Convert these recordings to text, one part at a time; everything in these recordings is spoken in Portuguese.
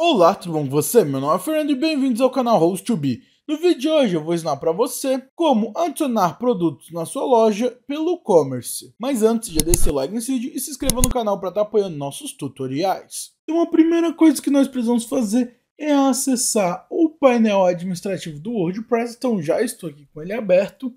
Olá, tudo bom com você? Meu nome é Fernando e bem-vindos ao canal host 2 be No vídeo de hoje eu vou ensinar para você como adicionar produtos na sua loja pelo e-commerce. Mas antes, já deixe seu like nesse vídeo e se inscreva no canal para estar tá apoiando nossos tutoriais. Então a primeira coisa que nós precisamos fazer é acessar o painel administrativo do WordPress, então já estou aqui com ele aberto.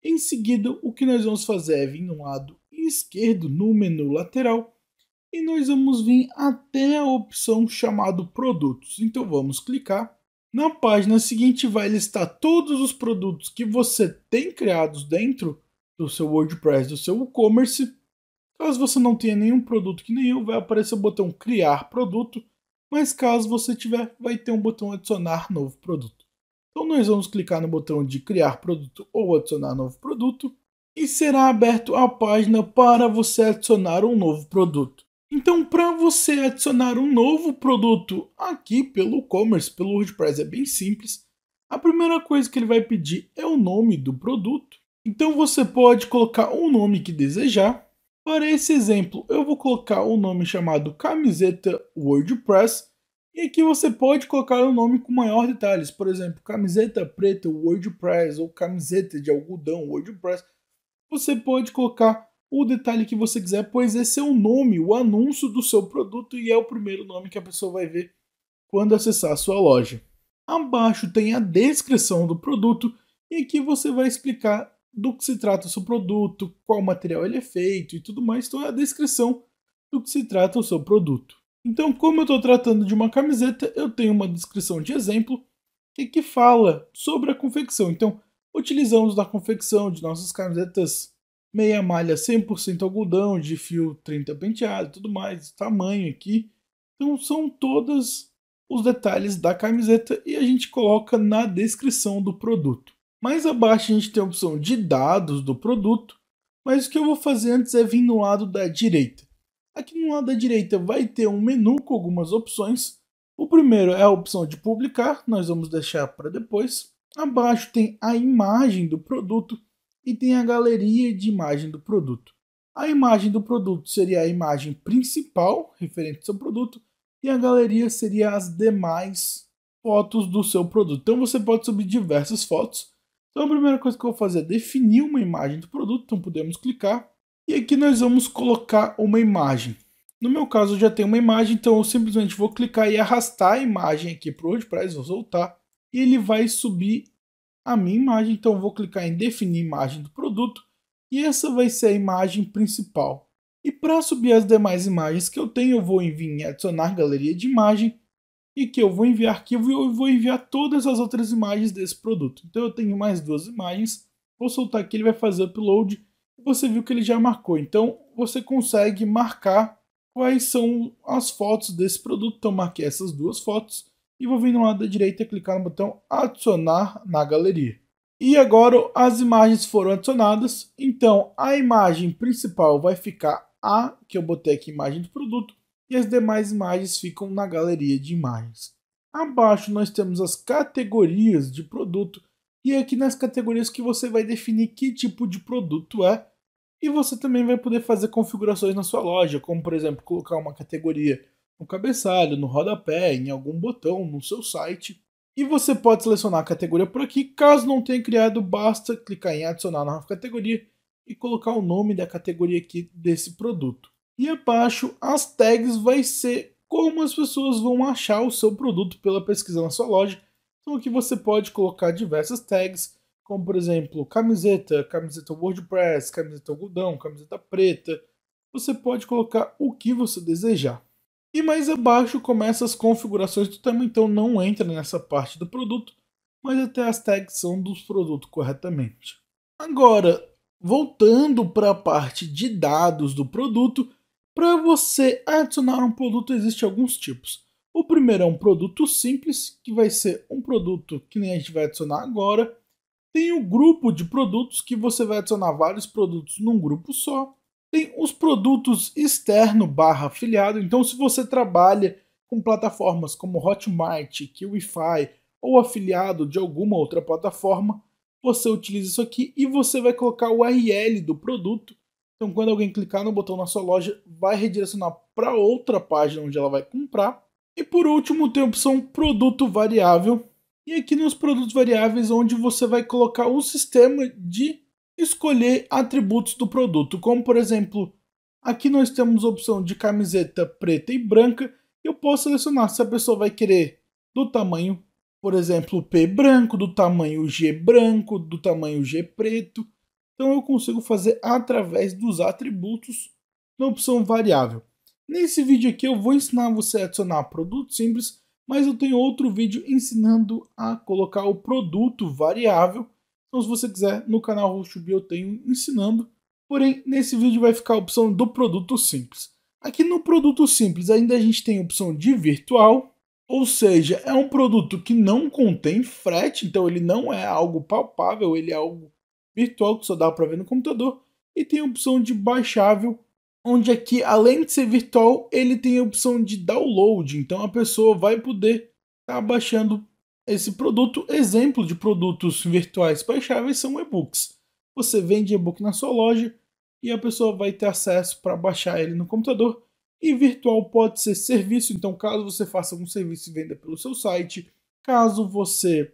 Em seguida, o que nós vamos fazer é vir no lado esquerdo, no menu lateral, e nós vamos vir até a opção chamado produtos. Então vamos clicar. Na página seguinte vai listar todos os produtos que você tem criados dentro do seu WordPress, do seu e-commerce. Caso você não tenha nenhum produto que nenhum, vai aparecer o botão criar produto, mas caso você tiver, vai ter um botão adicionar novo produto. Então nós vamos clicar no botão de criar produto ou adicionar novo produto e será aberto a página para você adicionar um novo produto. Então, para você adicionar um novo produto aqui pelo e-commerce, pelo WordPress, é bem simples. A primeira coisa que ele vai pedir é o nome do produto. Então, você pode colocar o nome que desejar. Para esse exemplo, eu vou colocar o um nome chamado Camiseta WordPress. E aqui você pode colocar o um nome com maior detalhes, por exemplo, camiseta preta WordPress ou camiseta de algodão WordPress. Você pode colocar o detalhe que você quiser, pois esse é o nome, o anúncio do seu produto e é o primeiro nome que a pessoa vai ver quando acessar a sua loja. Abaixo tem a descrição do produto e aqui você vai explicar do que se trata o seu produto, qual material ele é feito e tudo mais, então é a descrição do que se trata o seu produto. Então, como eu estou tratando de uma camiseta, eu tenho uma descrição de exemplo que, que fala sobre a confecção. Então, utilizamos da confecção de nossas camisetas meia malha 100% algodão, de fio 30 penteado, tudo mais, tamanho aqui. Então são todos os detalhes da camiseta e a gente coloca na descrição do produto. Mais abaixo a gente tem a opção de dados do produto, mas o que eu vou fazer antes é vir no lado da direita. Aqui no lado da direita vai ter um menu com algumas opções. O primeiro é a opção de publicar, nós vamos deixar para depois. Abaixo tem a imagem do produto, e tem a galeria de imagem do produto. A imagem do produto seria a imagem principal referente ao seu produto e a galeria seria as demais fotos do seu produto. Então você pode subir diversas fotos. Então a primeira coisa que eu vou fazer é definir uma imagem do produto, então podemos clicar e aqui nós vamos colocar uma imagem. No meu caso eu já tenho uma imagem, então eu simplesmente vou clicar e arrastar a imagem aqui para o WordPress, vou soltar e ele vai subir a minha imagem, então eu vou clicar em definir imagem do produto e essa vai ser a imagem principal. E para subir as demais imagens que eu tenho, eu vou em adicionar galeria de imagem e que eu vou enviar arquivo e eu vou enviar todas as outras imagens desse produto. Então eu tenho mais duas imagens, vou soltar aqui, ele vai fazer upload você viu que ele já marcou. Então você consegue marcar quais são as fotos desse produto. Então marquei essas duas fotos e vou vir no lado da direita clicar no botão adicionar na galeria. E agora as imagens foram adicionadas, então a imagem principal vai ficar a, que eu botei aqui imagem de produto, e as demais imagens ficam na galeria de imagens. Abaixo nós temos as categorias de produto, e aqui nas categorias que você vai definir que tipo de produto é, e você também vai poder fazer configurações na sua loja, como por exemplo, colocar uma categoria no cabeçalho, no rodapé, em algum botão no seu site. E você pode selecionar a categoria por aqui. Caso não tenha criado, basta clicar em adicionar na categoria e colocar o nome da categoria aqui desse produto. E abaixo, as tags vai ser como as pessoas vão achar o seu produto pela pesquisa na sua loja. Então aqui você pode colocar diversas tags, como por exemplo, camiseta, camiseta WordPress, camiseta algodão, camiseta preta. Você pode colocar o que você desejar. E mais abaixo começa as configurações do tema, então não entra nessa parte do produto, mas até as tags são dos produtos corretamente. Agora, voltando para a parte de dados do produto, para você adicionar um produto existem alguns tipos. O primeiro é um produto simples, que vai ser um produto que nem a gente vai adicionar agora. Tem o grupo de produtos, que você vai adicionar vários produtos num grupo só. Tem os produtos externo barra afiliado. Então, se você trabalha com plataformas como Hotmart, Qify ou afiliado de alguma outra plataforma, você utiliza isso aqui e você vai colocar o URL do produto. Então, quando alguém clicar no botão na sua loja, vai redirecionar para outra página onde ela vai comprar. E por último, tem a opção produto variável. E aqui nos produtos variáveis, onde você vai colocar o sistema de escolher atributos do produto, como por exemplo, aqui nós temos a opção de camiseta preta e branca, eu posso selecionar se a pessoa vai querer do tamanho, por exemplo, P branco, do tamanho G branco, do tamanho G preto. Então eu consigo fazer através dos atributos na opção variável. Nesse vídeo aqui eu vou ensinar você a adicionar produto simples, mas eu tenho outro vídeo ensinando a colocar o produto variável então, se você quiser, no canal RoastB eu tenho ensinando. Porém, nesse vídeo vai ficar a opção do produto simples. Aqui no produto simples ainda a gente tem a opção de virtual, ou seja, é um produto que não contém frete, então ele não é algo palpável, ele é algo virtual que só dá para ver no computador. E tem a opção de baixável, onde aqui, além de ser virtual, ele tem a opção de download, então a pessoa vai poder estar tá baixando esse produto. Exemplo de produtos virtuais baixáveis são e-books. Você vende e-book na sua loja e a pessoa vai ter acesso para baixar ele no computador. E virtual pode ser serviço, então caso você faça algum serviço e venda pelo seu site, caso você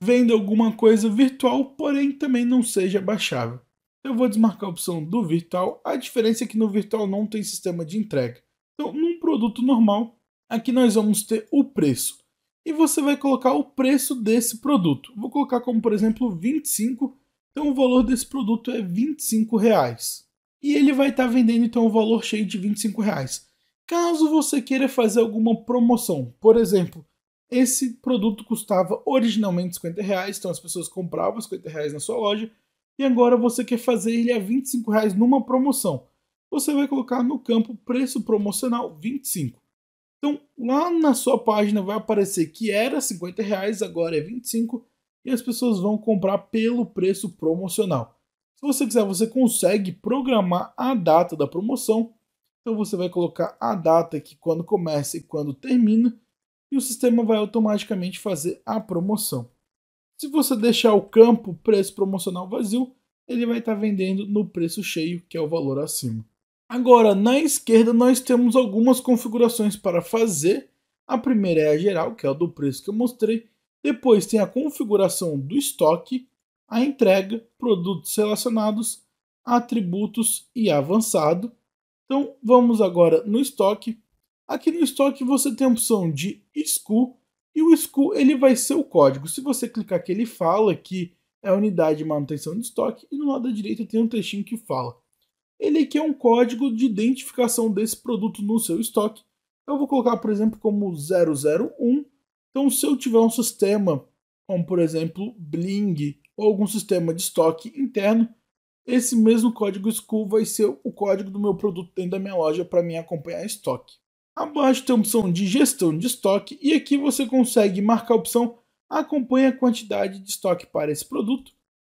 venda alguma coisa virtual, porém também não seja baixável. Eu vou desmarcar a opção do virtual. A diferença é que no virtual não tem sistema de entrega. Então, num produto normal, aqui nós vamos ter o preço e você vai colocar o preço desse produto. Vou colocar como, por exemplo, 25. Então o valor desse produto é 25 reais. E ele vai estar tá vendendo então o um valor cheio de 25 reais. Caso você queira fazer alguma promoção, por exemplo, esse produto custava originalmente 50 reais, então as pessoas compravam 50 reais na sua loja, e agora você quer fazer ele a 25 reais numa promoção. Você vai colocar no campo preço promocional 25. Então, lá na sua página vai aparecer que era 50 reais, agora é 25 e as pessoas vão comprar pelo preço promocional. Se você quiser, você consegue programar a data da promoção. Então você vai colocar a data que quando começa e quando termina e o sistema vai automaticamente fazer a promoção. Se você deixar o campo preço promocional vazio, ele vai estar vendendo no preço cheio, que é o valor acima. Agora, na esquerda, nós temos algumas configurações para fazer. A primeira é a geral, que é a do preço que eu mostrei. Depois tem a configuração do estoque, a entrega, produtos relacionados, atributos e avançado. Então, vamos agora no estoque. Aqui no estoque você tem a opção de SKU, e o SKU ele vai ser o código. Se você clicar aqui, ele fala que é a unidade de manutenção de estoque, e no lado da direita tem um textinho que fala ele aqui é um código de identificação desse produto no seu estoque. Eu vou colocar, por exemplo, como 001. Então, se eu tiver um sistema, como por exemplo Bling, ou algum sistema de estoque interno, esse mesmo código SKU vai ser o código do meu produto dentro da minha loja para me acompanhar estoque. Abaixo tem a opção de gestão de estoque e aqui você consegue marcar a opção acompanha a quantidade de estoque para esse produto.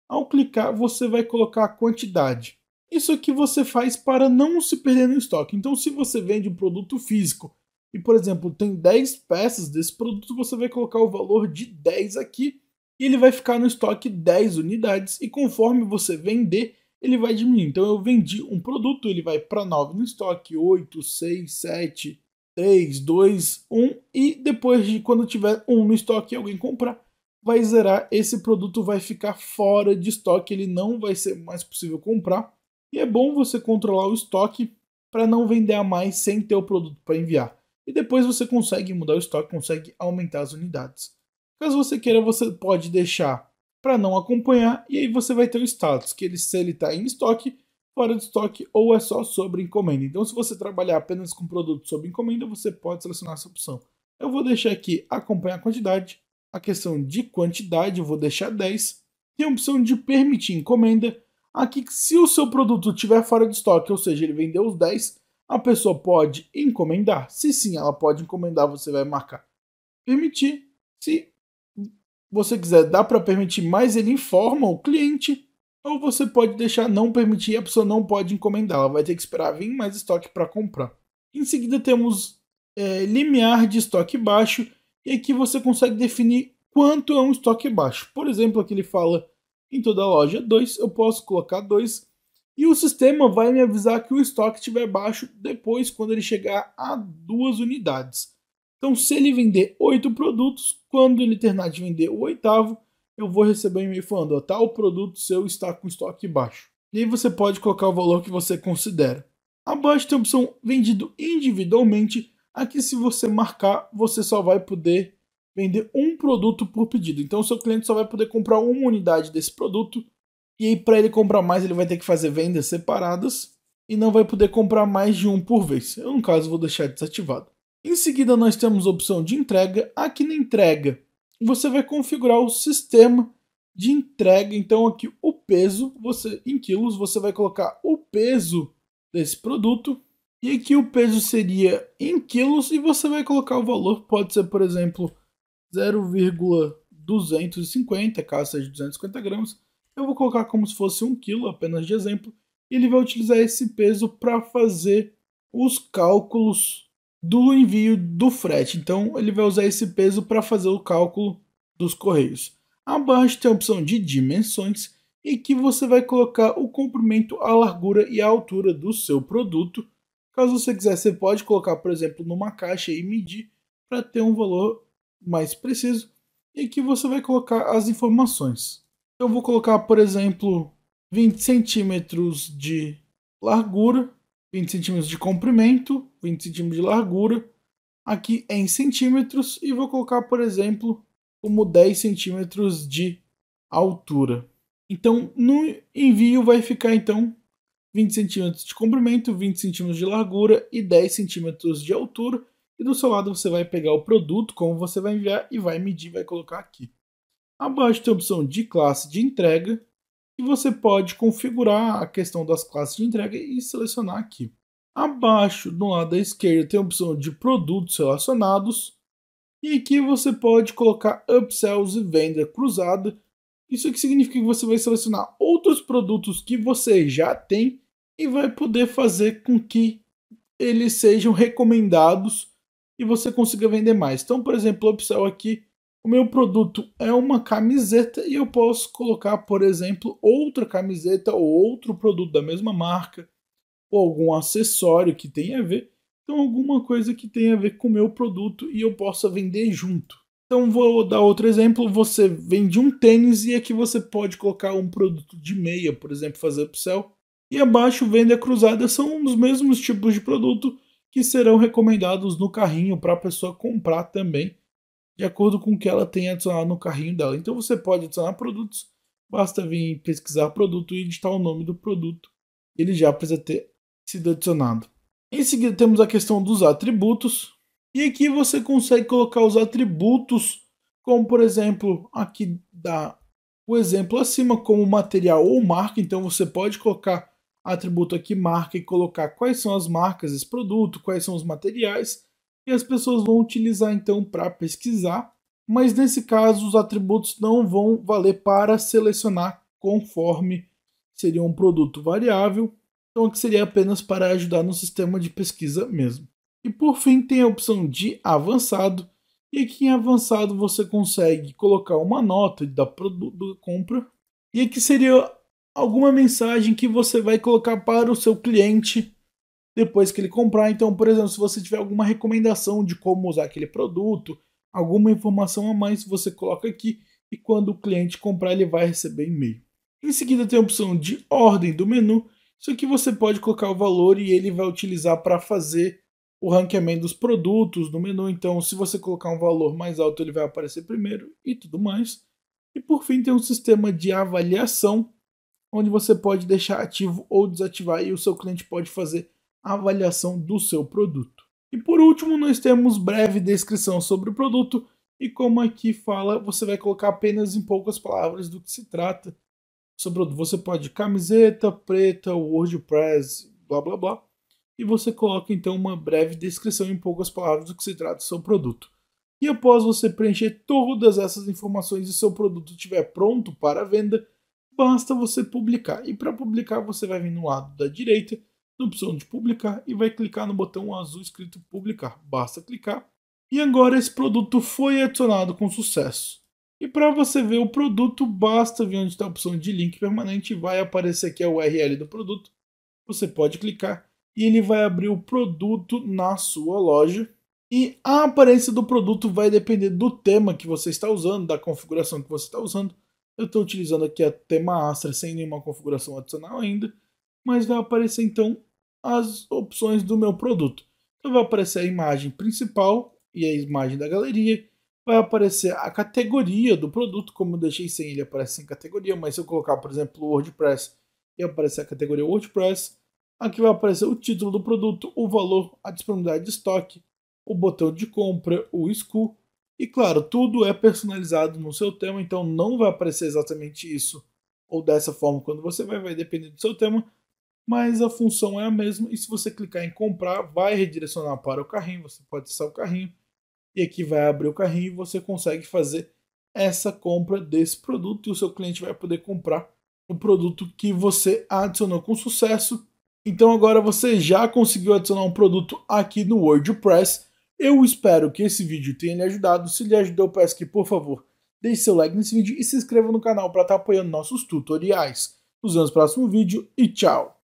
Ao clicar, você vai colocar a quantidade. Isso aqui você faz para não se perder no estoque. Então, se você vende um produto físico e, por exemplo, tem 10 peças desse produto, você vai colocar o valor de 10 aqui e ele vai ficar no estoque 10 unidades. E conforme você vender, ele vai diminuir. Então, eu vendi um produto, ele vai para 9 no estoque, 8, 6, 7, 3, 2, 1. E depois de quando tiver um no estoque e alguém comprar, vai zerar. Esse produto vai ficar fora de estoque, ele não vai ser mais possível comprar. E é bom você controlar o estoque para não vender a mais sem ter o produto para enviar. E depois você consegue mudar o estoque, consegue aumentar as unidades. Caso você queira, você pode deixar para não acompanhar e aí você vai ter o status, que ele se ele está em estoque, fora de estoque ou é só sobre encomenda. Então, se você trabalhar apenas com produto sobre encomenda, você pode selecionar essa opção. Eu vou deixar aqui acompanhar a quantidade, a questão de quantidade eu vou deixar 10 Tem a opção de permitir encomenda Aqui, se o seu produto estiver fora de estoque, ou seja, ele vendeu os 10, a pessoa pode encomendar. Se sim, ela pode encomendar, você vai marcar permitir. Se você quiser, dá para permitir, mas ele informa o cliente. Ou você pode deixar não permitir e a pessoa não pode encomendar. Ela vai ter que esperar vir mais estoque para comprar. Em seguida, temos é, limiar de estoque baixo. E aqui você consegue definir quanto é um estoque baixo. Por exemplo, aqui ele fala em toda loja 2, eu posso colocar 2 e o sistema vai me avisar que o estoque estiver baixo depois quando ele chegar a duas unidades. Então, se ele vender oito produtos, quando ele terminar de vender o oitavo, eu vou receber um e-mail falando: ó, tal produto seu está com estoque baixo. E aí você pode colocar o valor que você considera. Abaixo tem a opção vendido individualmente. Aqui, se você marcar, você só vai poder vender um produto por pedido. Então, o seu cliente só vai poder comprar uma unidade desse produto. E aí, para ele comprar mais, ele vai ter que fazer vendas separadas e não vai poder comprar mais de um por vez. Eu, no caso, vou deixar desativado. Em seguida, nós temos a opção de entrega. Aqui na entrega, você vai configurar o sistema de entrega. Então, aqui o peso, você em quilos, você vai colocar o peso desse produto. E aqui o peso seria em quilos e você vai colocar o valor. Pode ser, por exemplo, 0,250, caso seja 250 gramas. Eu vou colocar como se fosse 1 kg, apenas de exemplo. E ele vai utilizar esse peso para fazer os cálculos do envio do frete. Então, ele vai usar esse peso para fazer o cálculo dos correios. Abaixo tem a opção de dimensões e que você vai colocar o comprimento, a largura e a altura do seu produto. Caso você quiser, você pode colocar, por exemplo, numa caixa e medir para ter um valor mais preciso e que você vai colocar as informações. Eu vou colocar, por exemplo, 20 centímetros de largura, 20 centímetros de comprimento, 20 centímetros de largura, aqui em centímetros, e vou colocar, por exemplo, como 10 centímetros de altura. Então, no envio vai ficar, então, 20 centímetros de comprimento, 20 centímetros de largura e 10 centímetros de altura, e do seu lado você vai pegar o produto, como você vai enviar, e vai medir, vai colocar aqui. Abaixo tem a opção de classe de entrega, e você pode configurar a questão das classes de entrega e selecionar aqui. Abaixo, do lado da esquerda, tem a opção de produtos relacionados, e aqui você pode colocar upsells e venda cruzada. Isso que significa que você vai selecionar outros produtos que você já tem e vai poder fazer com que eles sejam recomendados e você consiga vender mais. Então, por exemplo, o opção aqui, o meu produto é uma camiseta e eu posso colocar, por exemplo, outra camiseta ou outro produto da mesma marca ou algum acessório que tenha a ver. Então, alguma coisa que tenha a ver com o meu produto e eu possa vender junto. Então, vou dar outro exemplo. Você vende um tênis e aqui você pode colocar um produto de meia, por exemplo, fazer upsell. E abaixo, venda cruzada são os mesmos tipos de produto, que serão recomendados no carrinho para a pessoa comprar também, de acordo com o que ela tem adicionado no carrinho dela. Então você pode adicionar produtos, basta vir pesquisar produto e digitar o nome do produto, ele já precisa ter sido adicionado. Em seguida temos a questão dos atributos, e aqui você consegue colocar os atributos, como por exemplo, aqui dá o exemplo acima como material ou marca, então você pode colocar atributo aqui marca e colocar quais são as marcas desse produto, quais são os materiais, e as pessoas vão utilizar então para pesquisar, mas nesse caso os atributos não vão valer para selecionar conforme seria um produto variável, então que seria apenas para ajudar no sistema de pesquisa mesmo. E por fim tem a opção de avançado, e aqui em avançado você consegue colocar uma nota da, da compra, e aqui seria alguma mensagem que você vai colocar para o seu cliente depois que ele comprar. Então, por exemplo, se você tiver alguma recomendação de como usar aquele produto, alguma informação a mais, você coloca aqui e quando o cliente comprar, ele vai receber e-mail. Em seguida, tem a opção de ordem do menu. Isso aqui você pode colocar o valor e ele vai utilizar para fazer o ranqueamento dos produtos no menu. Então, se você colocar um valor mais alto, ele vai aparecer primeiro e tudo mais. E por fim, tem um sistema de avaliação onde você pode deixar ativo ou desativar e o seu cliente pode fazer a avaliação do seu produto. E por último, nós temos breve descrição sobre o produto e como aqui fala, você vai colocar apenas em poucas palavras do que se trata sobre o produto. Você pode camiseta preta, WordPress, blá blá blá. E você coloca então uma breve descrição em poucas palavras do que se trata do seu produto. E após você preencher todas essas informações e seu produto estiver pronto para venda, basta você publicar. E para publicar, você vai vir no lado da direita, na opção de publicar, e vai clicar no botão azul escrito publicar. Basta clicar. E agora esse produto foi adicionado com sucesso. E para você ver o produto, basta vir onde está a opção de link permanente, vai aparecer aqui a URL do produto. Você pode clicar e ele vai abrir o produto na sua loja. E a aparência do produto vai depender do tema que você está usando, da configuração que você está usando. Eu estou utilizando aqui a tema Astra sem nenhuma configuração adicional ainda, mas vai aparecer então as opções do meu produto. Então vai aparecer a imagem principal e a imagem da galeria, vai aparecer a categoria do produto, como eu deixei sem ele aparece sem categoria, mas se eu colocar, por exemplo, WordPress e aparecer a categoria WordPress, aqui vai aparecer o título do produto, o valor, a disponibilidade de estoque, o botão de compra, o SKU, e claro, tudo é personalizado no seu tema, então não vai aparecer exatamente isso ou dessa forma quando você vai, vai depender do seu tema, mas a função é a mesma. E se você clicar em comprar, vai redirecionar para o carrinho, você pode acessar o carrinho, e aqui vai abrir o carrinho e você consegue fazer essa compra desse produto e o seu cliente vai poder comprar o produto que você adicionou com sucesso. Então agora você já conseguiu adicionar um produto aqui no WordPress eu espero que esse vídeo tenha lhe ajudado. Se lhe ajudou, peço que, por favor, deixe seu like nesse vídeo e se inscreva no canal para estar tá apoiando nossos tutoriais. Nos vemos no próximo vídeo e tchau!